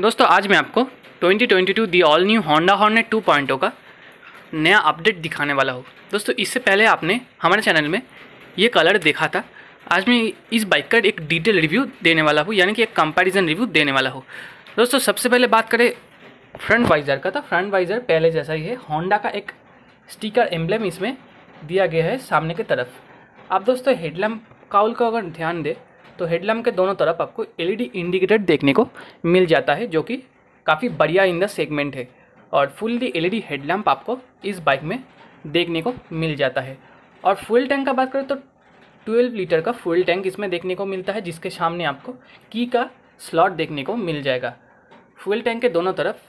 दोस्तों आज मैं आपको 2022 the all new Honda Hornet 2.0 का नया अपडेट दिखाने वाला हूँ दोस्तों इससे पहले आपने हमारे चैनल में ये कलर देखा था आज मैं इस बाइक का एक डिटेल रिव्यू देने वाला हूँ यानी कि एक कंपैरिजन रिव्यू देने वाला हूँ दोस्तों सबसे पहले बात करें फ्रंट वाइज़र का तो फ्रंट वाइज़र पहले जैसा ही है होंडा का एक स्टिकर एम्बलेम इसमें दिया गया है सामने की तरफ आप दोस्तों हेडलैम्प काउल को अगर ध्यान दें तो हेडलैम्प के दोनों तरफ आपको एलईडी इंडिकेटर देखने को मिल जाता है जो कि काफ़ी बढ़िया इन द सेगमेंट है और फुल्ली एलईडी हेडलैम्प आपको इस बाइक में देखने को मिल जाता है और फुल टैंक का बात करें तो 12 लीटर का फुल टैंक इसमें देखने को मिलता है जिसके सामने आपको की का स्लॉट देखने को मिल जाएगा फुल टैंक के दोनों तरफ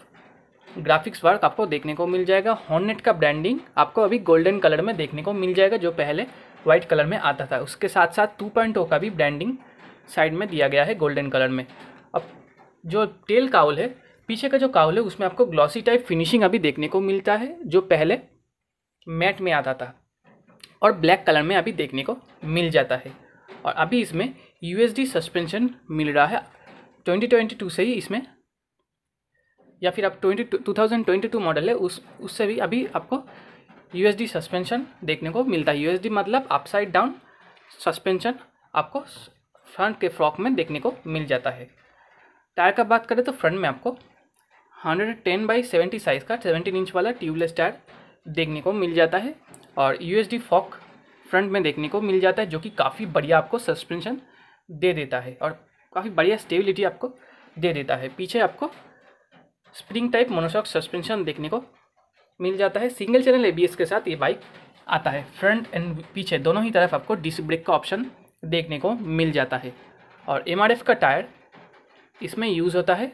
ग्राफिक्स वर्क आपको देखने को मिल जाएगा हॉर्नेट का ब्रांडिंग आपको अभी गोल्डन कलर में देखने को मिल जाएगा जो पहले व्हाइट कलर में आता था उसके साथ साथ टू पॉइंट oh का भी ब्रांडिंग साइड में दिया गया है गोल्डन कलर में अब जो टेल काउल है पीछे का जो काउल है उसमें आपको ग्लॉसी टाइप फिनिशिंग अभी देखने को मिलता है जो पहले मैट में आता था और ब्लैक कलर में अभी देखने को मिल जाता है और अभी इसमें यू सस्पेंशन मिल रहा है 2022 से ही इसमें या फिर आप 20 2022 मॉडल है उस उससे भी अभी आपको यू सस्पेंशन देखने को मिलता है यू मतलब अपसाइड डाउन सस्पेंशन आपको फ्रंट के फ्रॉक में देखने को मिल जाता है टायर का बात करें तो फ्रंट में आपको 110 बाई सेवेंटी साइज़ का 17 इंच वाला ट्यूबलेस टायर देखने को मिल जाता है और यू एस फॉक फ्रंट में देखने को मिल जाता है जो कि काफ़ी बढ़िया आपको सस्पेंशन दे देता है और काफ़ी बढ़िया स्टेबिलिटी आपको दे देता है पीछे आपको स्प्रिंग टाइप मोनोशॉक सस्पेंशन देखने को मिल जाता है सिंगल चैनल एबीएस के साथ ये बाइक आता है फ्रंट एंड पीछे दोनों ही तरफ आपको डिस्क ब्रेक का ऑप्शन देखने को मिल जाता है और एम का टायर इसमें यूज़ होता है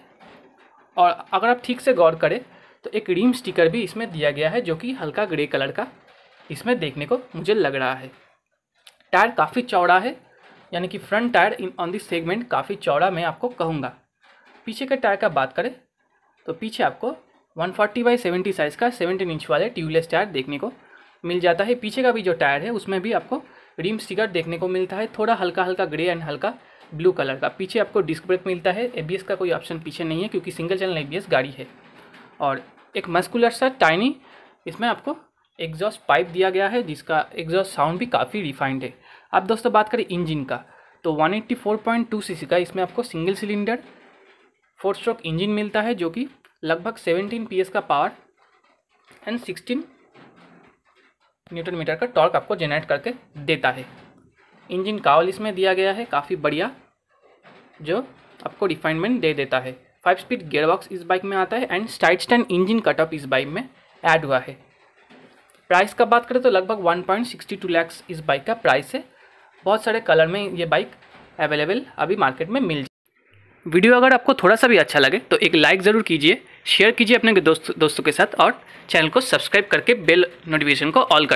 और अगर आप ठीक से गौर करें तो एक रीम स्टिकर भी इसमें दिया गया है जो कि हल्का ग्रे कलर का इसमें देखने को मुझे लग रहा है टायर काफ़ी चौड़ा है यानी कि front tyre in on this segment काफ़ी चौड़ा मैं आपको कहूँगा पीछे के टायर का बात करें तो पीछे आपको 140 फोर्टी बाई सेवेंटी साइज़ का 17 इंच वाले ट्यूबलेस टायर देखने को मिल जाता है पीछे का भी जो टायर है उसमें भी आपको रिम स्टिकर देखने को मिलता है थोड़ा हल्का हल्का ग्रे एंड हल्का ब्लू कलर का पीछे आपको डिस्क ब्रेक मिलता है एबीएस का कोई ऑप्शन पीछे नहीं है क्योंकि सिंगल चैनल एबीएस गाड़ी है और एक मस्कुलर सा टाइनी इसमें आपको एग्जॉस्ट पाइप दिया गया है जिसका एग्जॉस्ट साउंड भी काफ़ी रिफाइंड है अब दोस्तों बात करें इंजन का तो 184.2 सीसी का इसमें आपको single cylinder four stroke engine मिलता है जो कि लगभग 17 पीएस का power and sixteen newton metre का टॉर्क आपको जनरेट करके देता है इंजन कावल इसमें दिया गया है काफ़ी बढ़िया जो आपको रिफाइनमेंट दे देता है फाइव स्पीड गेयरबॉक्स इस बाइक में आता है and side stand engine cutoff इस बाइक में ऐड हुआ है प्राइस का बात करें तो लगभग 1.62 लैक्स इस बाइक का प्राइस है बहुत सारे कलर में ये बाइक अवेलेबल अभी मार्केट में मिल जाए वीडियो अगर आपको थोड़ा सा भी अच्छा लगे तो एक लाइक ज़रूर कीजिए शेयर कीजिए अपने दोस्त दोस्तों के साथ और चैनल को सब्सक्राइब करके बेल नोटिफिकेशन को ऑल कर